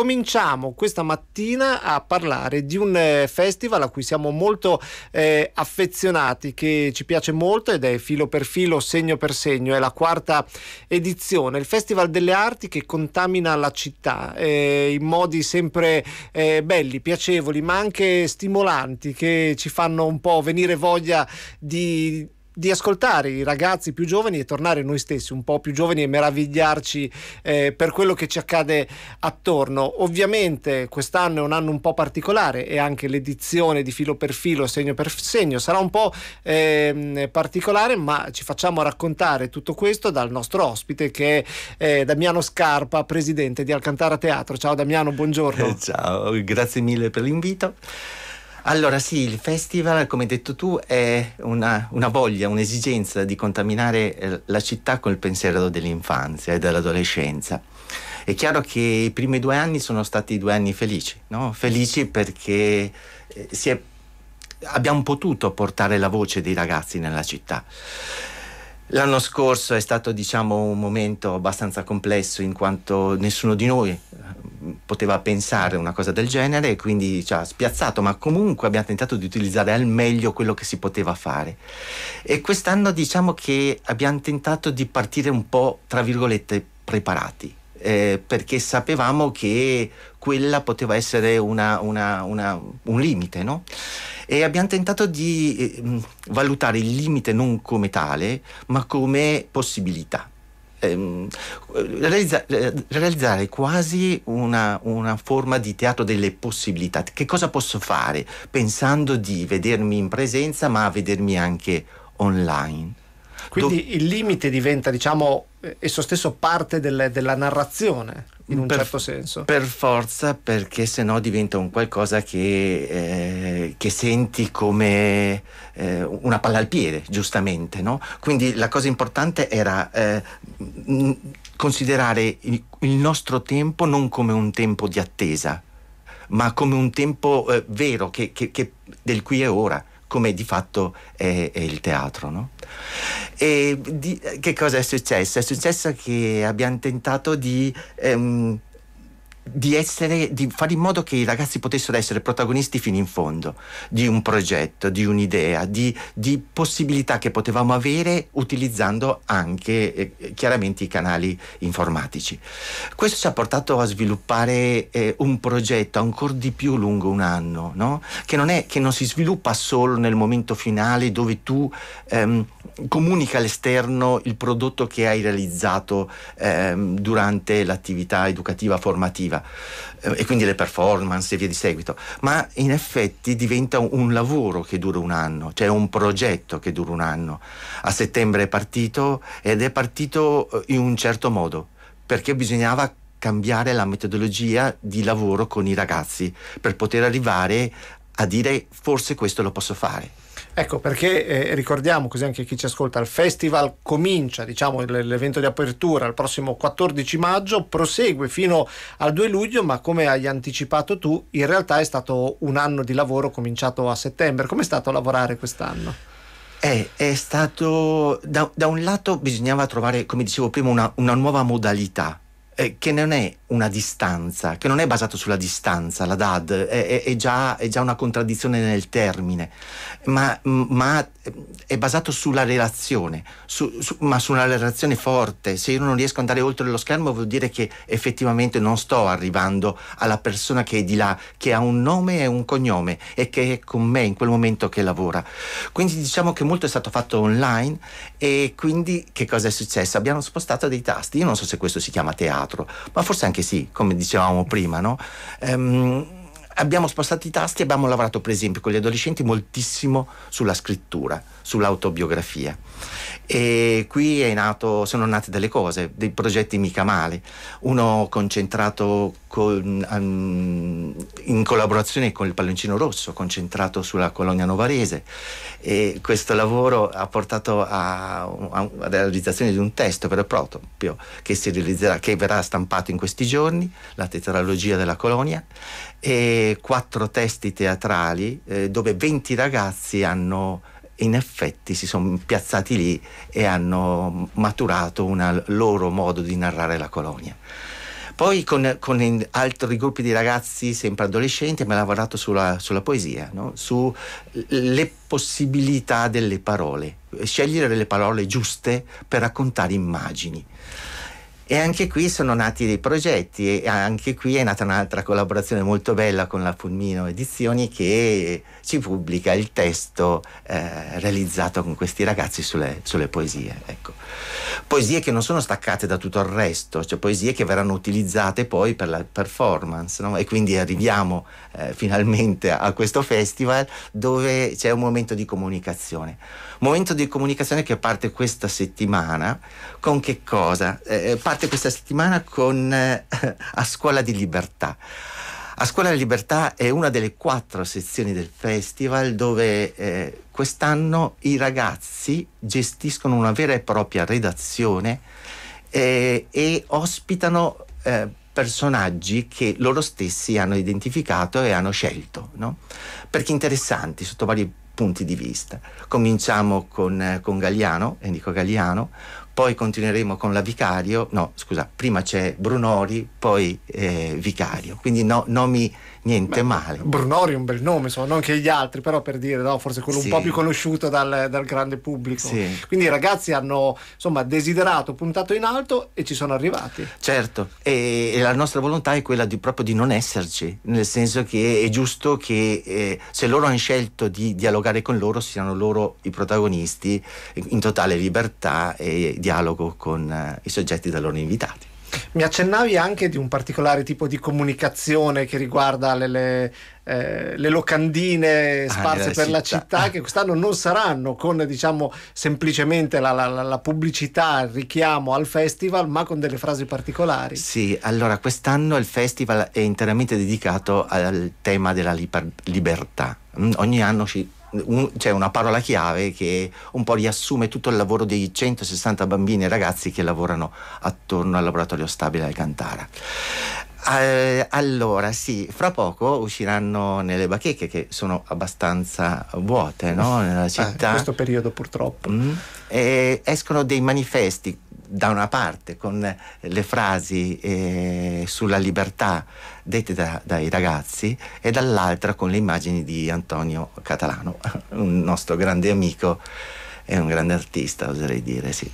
cominciamo questa mattina a parlare di un eh, festival a cui siamo molto eh, affezionati, che ci piace molto ed è filo per filo, segno per segno, è la quarta edizione, il Festival delle Arti che contamina la città eh, in modi sempre eh, belli, piacevoli, ma anche stimolanti, che ci fanno un po' venire voglia di di ascoltare i ragazzi più giovani e tornare noi stessi un po' più giovani e meravigliarci eh, per quello che ci accade attorno. Ovviamente quest'anno è un anno un po' particolare e anche l'edizione di filo per filo, segno per segno sarà un po' eh, particolare, ma ci facciamo raccontare tutto questo dal nostro ospite che è eh, Damiano Scarpa, presidente di Alcantara Teatro. Ciao Damiano, buongiorno. ciao, grazie mille per l'invito. Allora sì, il festival, come hai detto tu, è una, una voglia, un'esigenza di contaminare eh, la città col pensiero dell'infanzia e dell'adolescenza. È chiaro che i primi due anni sono stati due anni felici, no? felici perché eh, è, abbiamo potuto portare la voce dei ragazzi nella città. L'anno scorso è stato diciamo, un momento abbastanza complesso in quanto nessuno di noi poteva pensare una cosa del genere e quindi ci ha spiazzato, ma comunque abbiamo tentato di utilizzare al meglio quello che si poteva fare. E quest'anno diciamo che abbiamo tentato di partire un po', tra virgolette, preparati. Eh, perché sapevamo che quella poteva essere una, una, una, un limite, no? E abbiamo tentato di eh, valutare il limite non come tale, ma come possibilità ehm, realizza, eh, realizzare quasi una, una, forma di teatro delle possibilità. Che cosa posso fare pensando di vedermi in presenza ma vedermi anche online? Quindi Do... il limite diventa, diciamo, eh, esso stesso parte del, della narrazione in un per, certo senso. Per forza, perché sennò diventa un qualcosa che, eh, che senti come eh, una palla al piede, giustamente, no? Quindi la cosa importante era eh, considerare il, il nostro tempo non come un tempo di attesa, ma come un tempo eh, vero, che, che, che del qui e ora come di fatto è, è il teatro. No? E di, che cosa è successo? È successo che abbiamo tentato di... Ehm, di, essere, di fare in modo che i ragazzi potessero essere protagonisti fino in fondo di un progetto, di un'idea, di, di possibilità che potevamo avere utilizzando anche eh, chiaramente i canali informatici. Questo ci ha portato a sviluppare eh, un progetto ancora di più lungo un anno, no? che, non è, che, non si sviluppa solo nel momento finale dove tu ehm, comunica all'esterno il prodotto che hai realizzato ehm, durante l'attività educativa formativa, eh, e quindi le performance e via di seguito, ma in effetti diventa un lavoro che dura un anno, cioè un progetto che dura un anno. A settembre è partito ed è partito eh, in un certo modo, perché bisognava cambiare la metodologia di lavoro con i ragazzi per poter arrivare a dire forse questo lo posso fare. Ecco perché eh, ricordiamo così anche chi ci ascolta, il festival comincia diciamo, l'evento di apertura il prossimo 14 maggio, prosegue fino al 2 luglio, ma come hai anticipato tu, in realtà è stato un anno di lavoro cominciato a settembre. Com'è stato lavorare quest'anno? È, eh, è stato, da, da, un lato bisognava trovare, come dicevo prima, una, una nuova modalità eh, che non è una distanza, che non è basato sulla distanza, la DAD, è, è, già, è già, una contraddizione nel termine, ma, ma eh, è basato sulla relazione, su, su, ma su una relazione forte. Se io non riesco ad andare oltre lo schermo vuol dire che effettivamente non sto arrivando alla persona che è di là, che ha un nome e un cognome e che è con me in quel momento che lavora. Quindi diciamo che molto è stato fatto online e quindi che cosa è successo? Abbiamo spostato dei tasti, io non so se questo si chiama teatro altro, ma forse anche sì, come dicevamo prima, no? Ehm, abbiamo spostato i tasti e abbiamo lavorato per esempio con gli adolescenti moltissimo sulla scrittura, sull'autobiografia e qui nato, sono nate delle cose, dei progetti mica male, uno concentrato con, um, in collaborazione con il Palloncino Rosso, concentrato sulla colonia novarese e questo lavoro ha portato alla realizzazione di un testo vero e proprio che, che verrà stampato in questi giorni, la tetralogia della colonia e quattro testi teatrali eh, dove 20 ragazzi hanno in effetti si sono piazzati lì e hanno maturato un loro modo di narrare la colonia. Poi con, con, altri gruppi di ragazzi, sempre adolescenti, mi ha lavorato sulla, sulla poesia, no? sulle possibilità delle parole, scegliere le parole giuste per raccontare immagini. E anche qui sono nati dei progetti e anche qui è nata un'altra collaborazione molto bella con la Fulmino Edizioni che ci pubblica il testo eh, realizzato con questi ragazzi sulle, sulle poesie. Ecco. Poesie che non sono staccate da tutto il resto, cioè poesie che verranno utilizzate poi per la performance. No? E quindi arriviamo eh, finalmente a questo festival dove c'è un momento di comunicazione. Momento di comunicazione che parte questa settimana con che cosa? Eh, eh parte parte questa settimana con eh, A Scuola di Libertà. A Scuola di Libertà è una delle quattro sezioni del festival dove eh, quest'anno i ragazzi gestiscono una vera e propria redazione eh, e ospitano eh, personaggi che loro stessi hanno identificato e hanno scelto, no? perché interessanti sotto vari punti di vista. Cominciamo con, eh, con Gagliano, Enrico Gagliano, poi continueremo con la Vicario, no scusa, prima c'è Brunori, poi eh, Vicario, quindi no, nomi niente Beh, male. Brunori è un bel nome, insomma, non che gli altri, però per dire, no, forse quello sì. un po' più conosciuto dal, dal grande pubblico. Sì. Quindi i ragazzi hanno insomma, desiderato, puntato in alto e ci sono arrivati. Certo, e, e la nostra volontà è quella di, proprio di non esserci, nel senso che è giusto che eh, se loro hanno scelto di dialogare con loro siano loro i protagonisti in totale libertà e di dialogo con eh, i soggetti da loro invitati. Mi accennavi anche di un particolare tipo di comunicazione che riguarda le, le, eh, le locandine ah, sparse ah, per città. la città che quest'anno non saranno con diciamo semplicemente la, la, la, pubblicità, il richiamo al festival, ma con delle frasi particolari. Sì, allora quest'anno il festival è interamente dedicato al tema della libertà. Ogni anno ci un, cioè una parola chiave che un po' riassume tutto il lavoro dei 160 bambini e ragazzi che lavorano attorno al laboratorio stabile Alcantara. Eh, allora, sì, fra poco usciranno nelle bacheche che sono abbastanza vuote no? nella eh, città. Ah, in questo periodo purtroppo. Mm, escono dei manifesti da una parte con le frasi eh, sulla libertà dette da, dai ragazzi e dall'altra con le immagini di Antonio Catalano, un nostro grande amico e un grande artista, oserei dire, sì.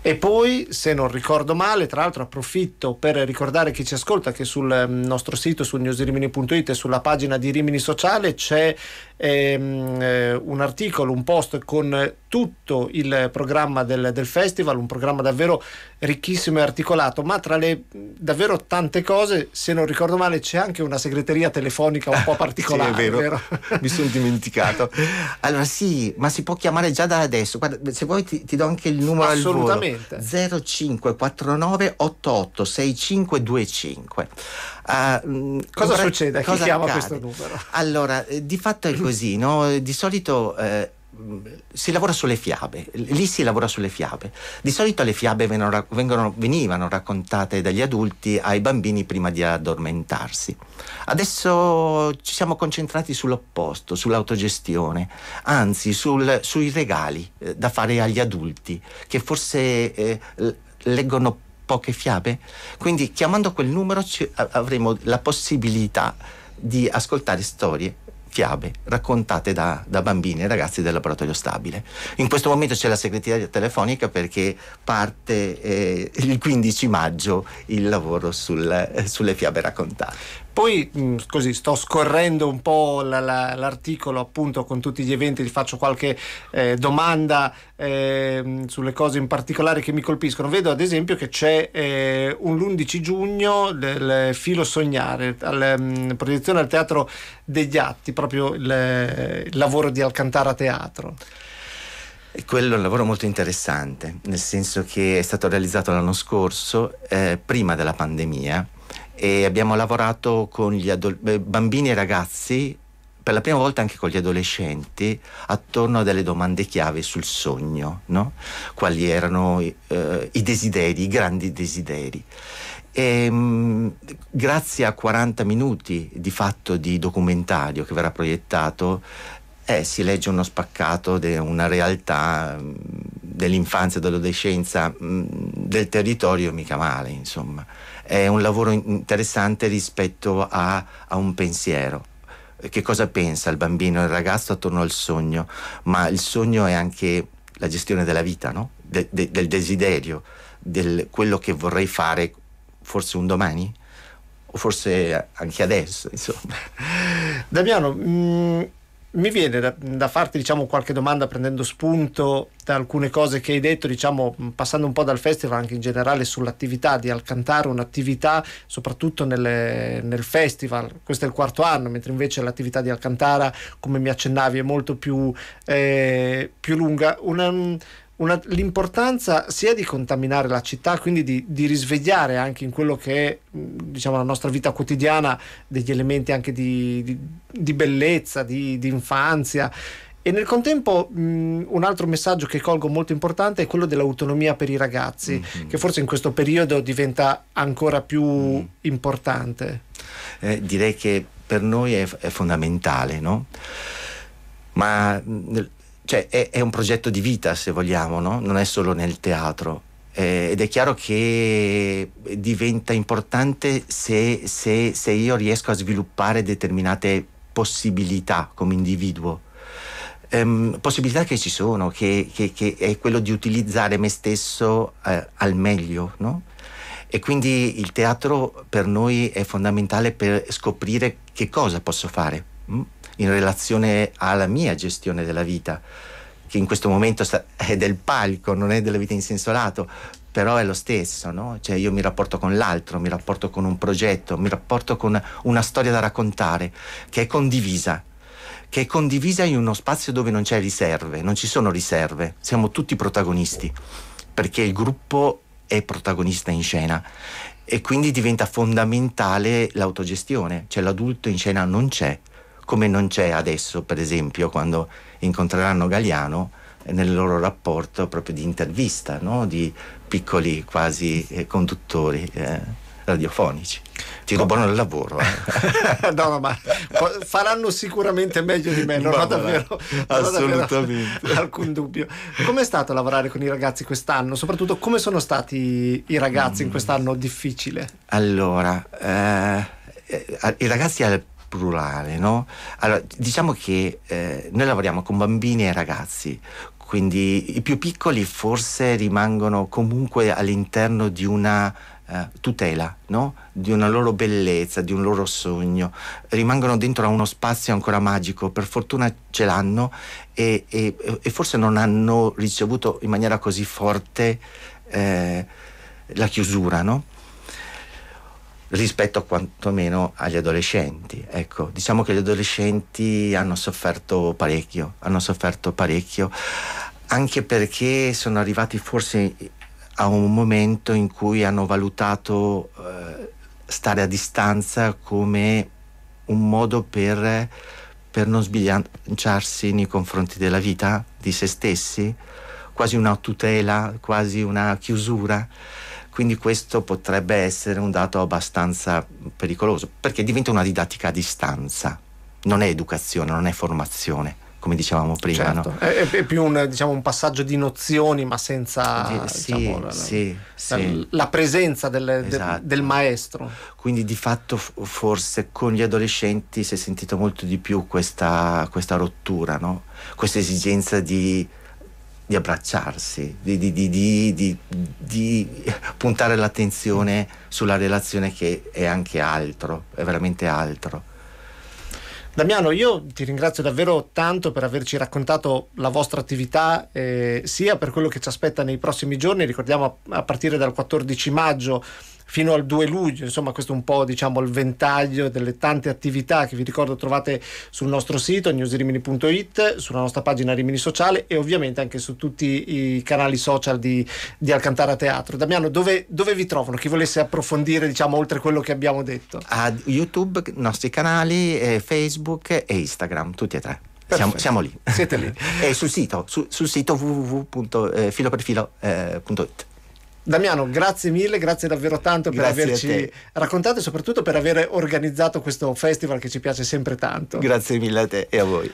E poi, se non ricordo male, tra l'altro approfitto per ricordare chi ci ascolta che sul mm, nostro sito, su newsrimini.it e sulla pagina di Rimini Sociale c'è ehm, eh, un articolo, un post con tutto il programma del, del, festival, un programma davvero ricchissimo e articolato, ma tra le davvero tante cose, se non ricordo male, c'è anche una segreteria telefonica un po' particolare. sì, è vero, vero? mi sono dimenticato. Allora sì, ma si può chiamare già da adesso, Guarda, se vuoi ti, ti, do anche il numero Assolutamente. 0549 88 6525. Uh, cosa succede? Chi cosa chiama accade? questo numero? Allora, eh, di fatto è così così, no? Di solito eh, si lavora sulle fiabe, lì si lavora sulle fiabe. Di solito le fiabe vengono, vengono, venivano raccontate dagli adulti ai bambini prima di addormentarsi. Adesso ci siamo concentrati sull'opposto, sull'autogestione, anzi sul, sui regali eh, da fare agli adulti, che forse eh, leggono poche fiabe. Quindi chiamando quel numero ci, avremo la possibilità di ascoltare storie fiabe raccontate da, da bambini e ragazzi del laboratorio stabile. In questo momento c'è la segretaria telefonica perché parte eh, il 15 maggio il lavoro sul, eh, sulle fiabe raccontate. Poi mm, così sto scorrendo un po' la, la, l'articolo appunto con tutti gli eventi, vi faccio qualche eh, domanda eh, sulle cose in particolare che mi colpiscono. Vedo ad esempio che c'è eh, un l'11 giugno del Filo Sognare, al, mh, mm, proiezione al Teatro degli Atti, proprio il, il lavoro di Alcantara Teatro. E quello è un lavoro molto interessante, nel senso che è stato realizzato l'anno scorso, eh, prima della pandemia, e abbiamo lavorato con gli adol- eh, bambini e ragazzi, per la prima volta anche con gli adolescenti, attorno a delle domande chiave sul sogno, no? quali erano eh, i desideri, i grandi desideri. E, ehm, mh, grazie a 40 minuti di fatto di documentario che verrà proiettato, eh, si legge uno spaccato di una realtà mh, mm, dell'infanzia, dell'adolescenza, mh, mm, del territorio mica male, insomma è un lavoro interessante rispetto a, a un pensiero che cosa pensa il bambino e il ragazzo attorno al sogno, ma il sogno è anche la gestione della vita, no? de, de, del desiderio, del quello che vorrei fare forse un domani o forse anche adesso, insomma. Damiano, mh, mm, mi viene da, da farti diciamo, qualche domanda prendendo spunto da alcune cose che hai detto, diciamo, passando un po' dal festival anche in generale sull'attività di Alcantara, un'attività soprattutto nelle, nel festival, questo è il quarto anno, mentre invece l'attività di Alcantara, come mi accennavi, è molto più, eh, più lunga. Una, una, l'importanza sia di contaminare la città, quindi di, di, risvegliare anche in quello che è mm, diciamo, la nostra vita quotidiana degli elementi anche di, di, di bellezza, di, infanzia. E nel contempo mh, mm, un altro messaggio che colgo molto importante è quello dell'autonomia per i ragazzi, mm-hmm. che forse in questo periodo diventa ancora più mm. importante. Eh, direi che per noi è, è fondamentale, no? Ma mm, nel, cioè, è, è, un progetto di vita, se vogliamo, no? non è solo nel teatro. Eh, ed è chiaro che diventa importante se, se, se io riesco a sviluppare determinate possibilità come individuo. Um, possibilità che ci sono, che, che, che, è quello di utilizzare me stesso eh, al meglio, no? E quindi il teatro per noi è fondamentale per scoprire che cosa posso fare. Mm? in relazione alla mia gestione della vita, che in questo momento è del palco, non è della vita in senso lato, però è lo stesso, no? Cioè io mi rapporto con l'altro, mi rapporto con un progetto, mi rapporto con una storia da raccontare che è condivisa, che è condivisa in uno spazio dove non c'è riserve, non ci sono riserve, siamo tutti protagonisti, perché il gruppo è protagonista in scena e quindi diventa fondamentale l'autogestione, cioè l'adulto in scena non c'è come non c'è adesso, per esempio, quando incontreranno Galiano eh, nel loro rapporto proprio di intervista, no? di piccoli quasi eh, conduttori eh, radiofonici. Ti rubano il lavoro. Eh. no, no, ma faranno sicuramente meglio di me, non ho davvero, assolutamente. alcun dubbio. Com'è stato lavorare con i ragazzi quest'anno? Soprattutto come sono stati i ragazzi mm. in quest'anno difficile? Allora, eh, eh i ragazzi al plurale, no? Allora, diciamo che eh, noi lavoriamo con bambini e ragazzi, quindi i più piccoli forse rimangono comunque all'interno di una eh, tutela, no? di una loro bellezza, di un loro sogno, rimangono dentro a uno spazio ancora magico, per fortuna ce l'hanno e, e, e forse non hanno ricevuto in maniera così forte eh, la chiusura. No? rispetto a quantomeno agli adolescenti. Ecco, diciamo che gli adolescenti hanno sofferto parecchio, hanno sofferto parecchio, anche perché sono arrivati forse a un momento in cui hanno valutato eh, stare a distanza come un modo per, per non sbilanciarsi nei confronti della vita, di se stessi, quasi una tutela, quasi una chiusura quindi questo potrebbe essere un dato abbastanza pericoloso, perché diventa una didattica a distanza, non è educazione, non è formazione come dicevamo prima. Certo. No? È, è, più un, diciamo, un, passaggio di nozioni, ma senza eh, sì, diciamo, sì, la, sì. la, presenza del, esatto. de, del, maestro. Quindi di fatto forse con gli adolescenti si è sentito molto di più questa, questa rottura, no? questa esigenza di di abbracciarsi, di, di, di puntare l'attenzione sulla relazione che è anche altro, è veramente altro. Damiano, io ti ringrazio davvero tanto per averci raccontato la vostra attività, eh, sia per quello che ci aspetta nei prossimi giorni, ricordiamo a partire dal 14 maggio fino al 2 luglio, insomma questo è un po' diciamo il ventaglio delle tante attività che vi ricordo trovate sul nostro sito newsrimini.it, sulla nostra pagina Rimini Sociale e ovviamente anche su tutti i canali social di, di Alcantara Teatro. Damiano, dove, dove, vi trovano? Chi volesse approfondire diciamo oltre quello che abbiamo detto? A YouTube, i nostri canali, eh, Facebook e Instagram, tutti e tre. Siamo, siamo, lì. Siete lì. e sul sito, su, sul sito www.filoperfilo.it. Damiano, grazie mille, grazie davvero tanto grazie per averci raccontato e soprattutto per aver organizzato questo festival che ci piace sempre tanto. Grazie mille a te e a voi.